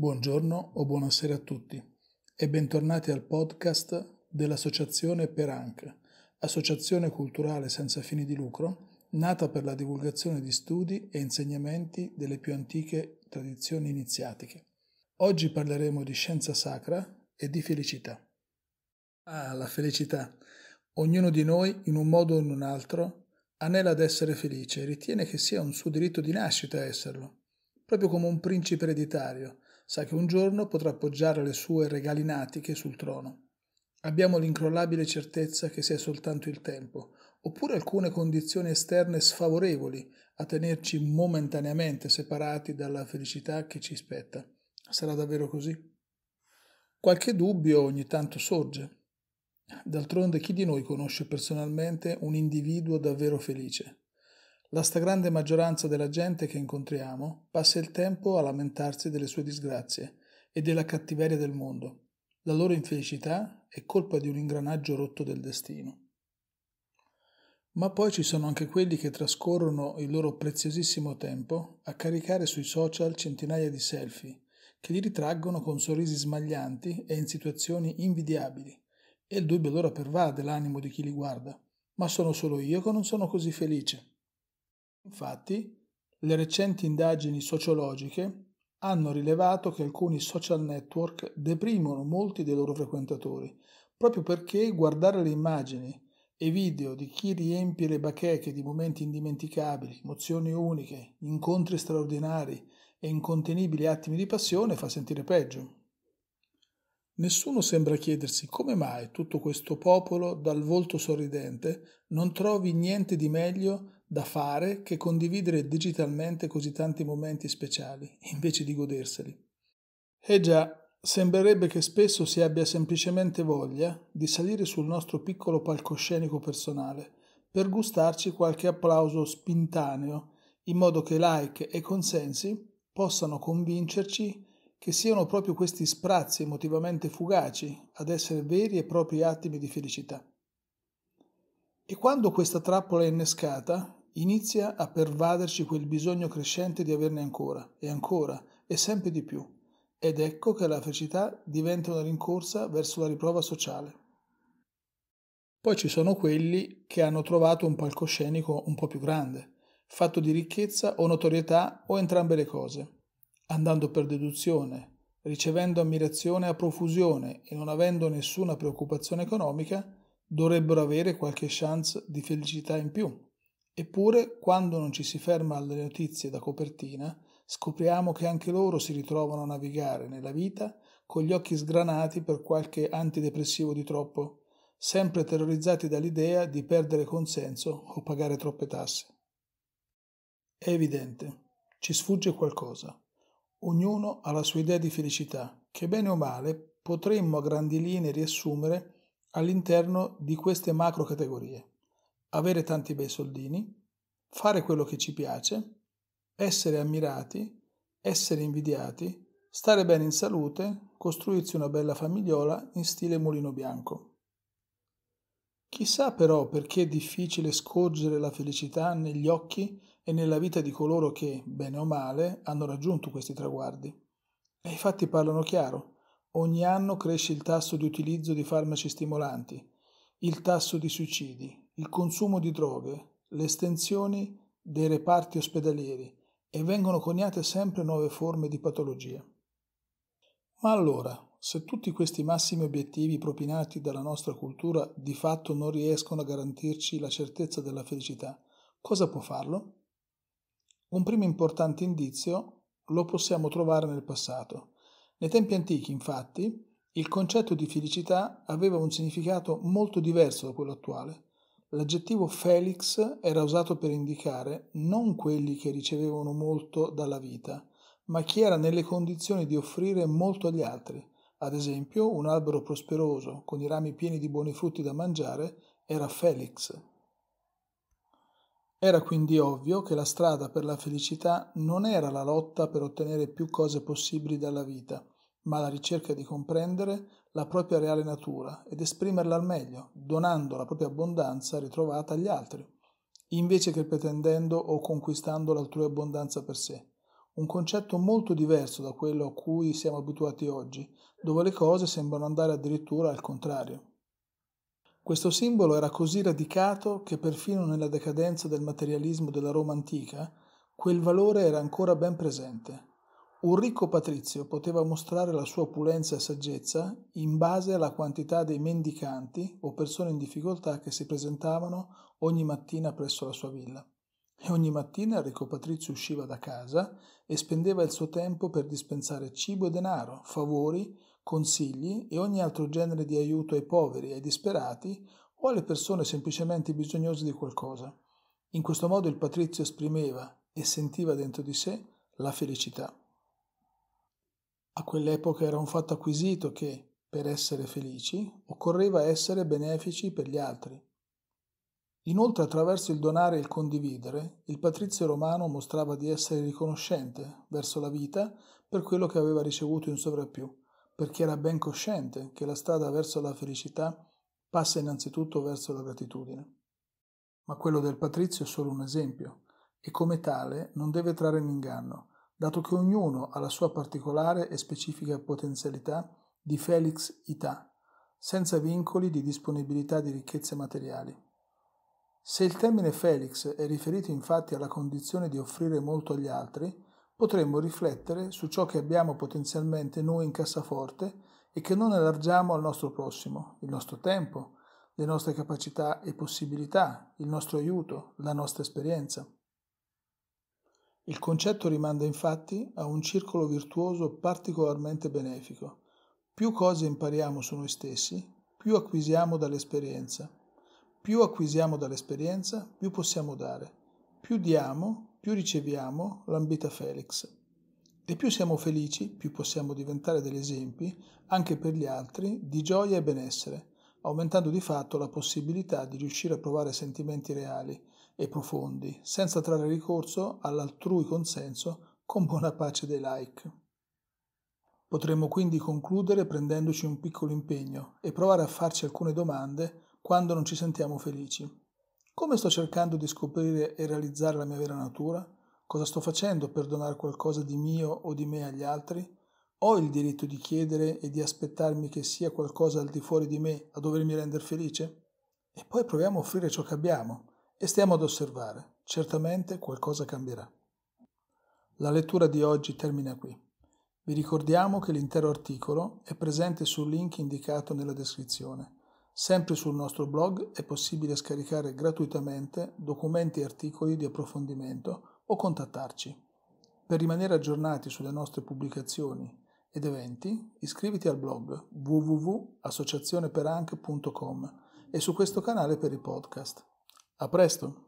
Buongiorno o buonasera a tutti e bentornati al podcast dell'Associazione Peranc, associazione culturale senza fini di lucro, nata per la divulgazione di studi e insegnamenti delle più antiche tradizioni iniziatiche. Oggi parleremo di scienza sacra e di felicità. Ah, la felicità. Ognuno di noi, in un modo o in un altro, anela ad essere felice e ritiene che sia un suo diritto di nascita esserlo, proprio come un principe ereditario sa che un giorno potrà appoggiare le sue regali natiche sul trono. Abbiamo l'incrollabile certezza che sia soltanto il tempo, oppure alcune condizioni esterne sfavorevoli a tenerci momentaneamente separati dalla felicità che ci spetta. Sarà davvero così? Qualche dubbio ogni tanto sorge. D'altronde chi di noi conosce personalmente un individuo davvero felice? La stragrande maggioranza della gente che incontriamo passa il tempo a lamentarsi delle sue disgrazie e della cattiveria del mondo. La loro infelicità è colpa di un ingranaggio rotto del destino. Ma poi ci sono anche quelli che trascorrono il loro preziosissimo tempo a caricare sui social centinaia di selfie, che li ritraggono con sorrisi smaglianti e in situazioni invidiabili, e il dubbio allora pervade l'animo di chi li guarda. Ma sono solo io che non sono così felice. Infatti, le recenti indagini sociologiche hanno rilevato che alcuni social network deprimono molti dei loro frequentatori, proprio perché guardare le immagini e video di chi riempie le bacheche di momenti indimenticabili, emozioni uniche, incontri straordinari e incontenibili attimi di passione fa sentire peggio. Nessuno sembra chiedersi come mai tutto questo popolo dal volto sorridente non trovi niente di meglio da fare che condividere digitalmente così tanti momenti speciali, invece di goderseli. E già, sembrerebbe che spesso si abbia semplicemente voglia di salire sul nostro piccolo palcoscenico personale per gustarci qualche applauso spintaneo, in modo che like e consensi possano convincerci che siano proprio questi sprazzi emotivamente fugaci ad essere veri e propri attimi di felicità. E quando questa trappola è innescata, inizia a pervaderci quel bisogno crescente di averne ancora, e ancora, e sempre di più. Ed ecco che la felicità diventa una rincorsa verso la riprova sociale. Poi ci sono quelli che hanno trovato un palcoscenico un po' più grande, fatto di ricchezza o notorietà o entrambe le cose, andando per deduzione, ricevendo ammirazione a profusione e non avendo nessuna preoccupazione economica, dovrebbero avere qualche chance di felicità in più. Eppure, quando non ci si ferma alle notizie da copertina, scopriamo che anche loro si ritrovano a navigare nella vita con gli occhi sgranati per qualche antidepressivo di troppo, sempre terrorizzati dall'idea di perdere consenso o pagare troppe tasse. È evidente, ci sfugge qualcosa. Ognuno ha la sua idea di felicità, che bene o male potremmo a grandi linee riassumere all'interno di queste macro categorie avere tanti bei soldini, fare quello che ci piace, essere ammirati, essere invidiati, stare bene in salute, costruirsi una bella famigliola in stile mulino bianco. Chissà però perché è difficile scorgere la felicità negli occhi e nella vita di coloro che, bene o male, hanno raggiunto questi traguardi. E i fatti parlano chiaro. Ogni anno cresce il tasso di utilizzo di farmaci stimolanti, il tasso di suicidi, il consumo di droghe, le estensioni dei reparti ospedalieri e vengono coniate sempre nuove forme di patologia. Ma allora, se tutti questi massimi obiettivi propinati dalla nostra cultura di fatto non riescono a garantirci la certezza della felicità, cosa può farlo? Un primo importante indizio lo possiamo trovare nel passato. Nei tempi antichi, infatti, il concetto di felicità aveva un significato molto diverso da quello attuale. L'aggettivo felix era usato per indicare non quelli che ricevevano molto dalla vita, ma chi era nelle condizioni di offrire molto agli altri. Ad esempio, un albero prosperoso con i rami pieni di buoni frutti da mangiare era felix. Era quindi ovvio che la strada per la felicità non era la lotta per ottenere più cose possibili dalla vita, ma la ricerca di comprendere la propria reale natura ed esprimerla al meglio, donando la propria abbondanza ritrovata agli altri, invece che pretendendo o conquistando l'altrui abbondanza per sé. Un concetto molto diverso da quello a cui siamo abituati oggi, dove le cose sembrano andare addirittura al contrario. Questo simbolo era così radicato che perfino nella decadenza del materialismo della Roma antica quel valore era ancora ben presente un ricco patrizio poteva mostrare la sua opulenza e saggezza in base alla quantità dei mendicanti o persone in difficoltà che si presentavano ogni mattina presso la sua villa. E ogni mattina il ricco patrizio usciva da casa e spendeva il suo tempo per dispensare cibo e denaro, favori, consigli e ogni altro genere di aiuto ai poveri, ai disperati o alle persone semplicemente bisognose di qualcosa. In questo modo il patrizio esprimeva e sentiva dentro di sé la felicità. A quell'epoca era un fatto acquisito che, per essere felici, occorreva essere benefici per gli altri. Inoltre, attraverso il donare e il condividere, il patrizio romano mostrava di essere riconoscente verso la vita per quello che aveva ricevuto in sovrappiù, perché era ben cosciente che la strada verso la felicità passa innanzitutto verso la gratitudine. Ma quello del patrizio è solo un esempio, e come tale non deve trarre in inganno, dato che ognuno ha la sua particolare e specifica potenzialità di felix Ita, senza vincoli di disponibilità di ricchezze materiali. Se il termine felix è riferito infatti alla condizione di offrire molto agli altri, potremmo riflettere su ciò che abbiamo potenzialmente noi in cassaforte e che non allargiamo al nostro prossimo, il nostro tempo, le nostre capacità e possibilità, il nostro aiuto, la nostra esperienza. Il concetto rimanda infatti a un circolo virtuoso particolarmente benefico. Più cose impariamo su noi stessi, più acquisiamo dall'esperienza. Più acquisiamo dall'esperienza, più possiamo dare. Più diamo, più riceviamo l'ambita felix. E più siamo felici, più possiamo diventare degli esempi, anche per gli altri, di gioia e benessere, aumentando di fatto la possibilità di riuscire a provare sentimenti reali, e profondi, senza trarre ricorso all'altrui consenso con buona pace dei like. Potremmo quindi concludere prendendoci un piccolo impegno e provare a farci alcune domande quando non ci sentiamo felici. Come sto cercando di scoprire e realizzare la mia vera natura? Cosa sto facendo per donare qualcosa di mio o di me agli altri? Ho il diritto di chiedere e di aspettarmi che sia qualcosa al di fuori di me a dovermi rendere felice? E poi proviamo a offrire ciò che abbiamo e stiamo ad osservare. Certamente qualcosa cambierà. La lettura di oggi termina qui. Vi ricordiamo che l'intero articolo è presente sul link indicato nella descrizione. Sempre sul nostro blog è possibile scaricare gratuitamente documenti e articoli di approfondimento o contattarci. Per rimanere aggiornati sulle nostre pubblicazioni ed eventi, iscriviti al blog www.associazioneperank.com e su questo canale per i podcast. A presto!